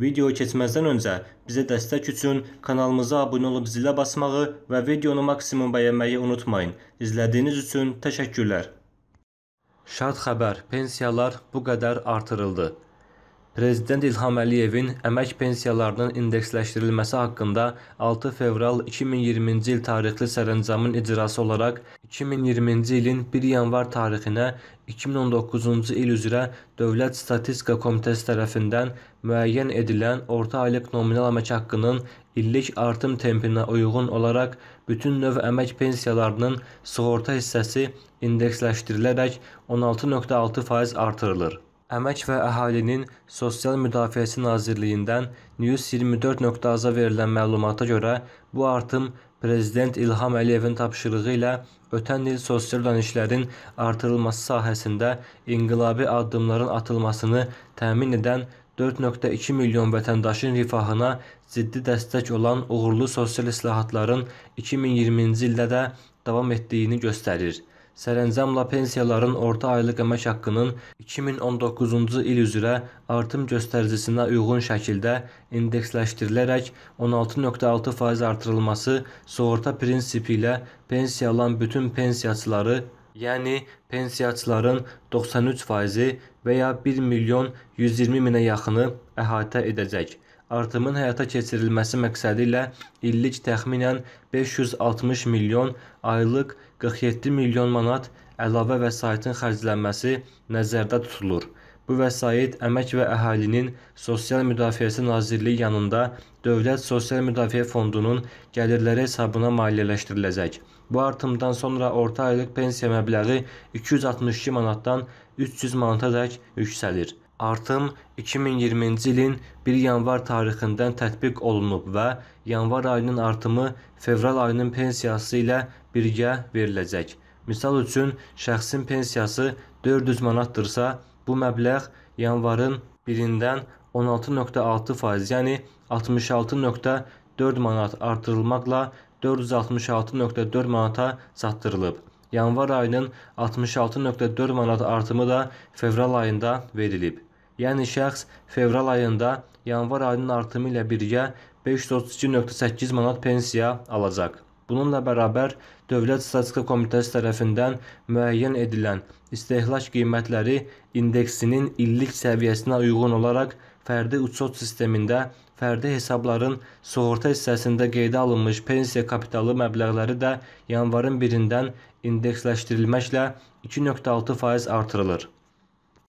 Videoyu keçməzdən öncə bizə dəstək üçün kanalımıza abunə olub zilə basmağı və videonu maksimum bəyənməyi unutmayın. İzlədiyiniz üçün təşəkkürlər. Şad xəbər, pensiyalar bu qədər artırıldı. Prezident İlham Əliyevin əmək pensiyalarının indeksləşdirilməsi haqqında 6 fevral 2020-ci il tarixli sərəncamın icrası olaraq 2020-ci ilin 1 yanvar tarixinə 2019-cu il üzrə Dövlət Statistika Komitəsi tərəfindən müəyyən edilən orta aylıq nominal əmək haqqının illik artım tempinə uyğun olaraq bütün növ əmək pensiyalarının sığorta hissəsi indeksləşdirilərək 16.6% artırılır. Əmək və Əhalinin Sosial Müdafiəsi Nazirliyindən News24.az-a verilən məlumata görə bu artım Prezident İlham Əliyevin tapşırığı ilə ötən il sosial ödənişlərin artırılması sahəsində inqilabi addımların atılmasını təmin edən 4.2 milyon vətəndaşın rifahına ciddi dəstək olan uğurlu sosial islahatların 2020-ci ildə də davam etdiyini göstərir. Sərəncamla pensiyaların orta aylıq əmək haqqının 2019-cu il üzrə artım göstəricisinə uyğun şəkildə indeksləşdirilərək 16.6% artırılması sığorta prinsipi ilə pensiya alan bütün pensiyaçıları, yəni pensiyaçıların 93 faizi və ya 1 milyon 120 minə yaxını əhatə edəcək. Artımın həyata keçirilməsi məqsədi ilə illik təxminən 560 milyon, aylıq 47 milyon manat əlavə vəsaitin xərclənməsi nəzərdə tutulur. Bu vəsait Əmək və Əhalinin Sosial Müdafiəsi Nazirliyi yanında Dövlət Sosial Müdafiə Fondunun gəlirləri hesabına maliyyələşdiriləcək. Bu artımdan sonra orta aylıq pensiya məbləği 262 manatdan 300 manatadək yüksəlir. Artım 2020-ci ilin 1 yanvar tarixindən tətbiq olunub və yanvar ayının artımı fevral ayının pensiyası ilə birgə veriləcək. Misal üçün, şəxsin pensiyası 400 manatdırsa, bu məbləğ yanvarın 1-dən 16.6%, yəni 66.4 manat artırılmaqla 466.4 manata çatdırılıb. Yanvar ayının 66.4 manat artımı da fevral ayında verilib. Yəni şəxs fevral ayında yanvar ayının artımı ilə birgə 532.8 manat pensiya alacaq. Bununla bərabər Dövlət Statistika Komitəsi tərəfindən müəyyən edilən istehlak qiymətləri indeksinin illik səviyyəsinə uyğun olaraq fərdi uçot sistemində fərdi hesabların sığorta hissəsində qeydə alınmış pensiya kapitalı məbləğləri də yanvarın 1-dən indeksləşdirilməklə 2.6% artırılır.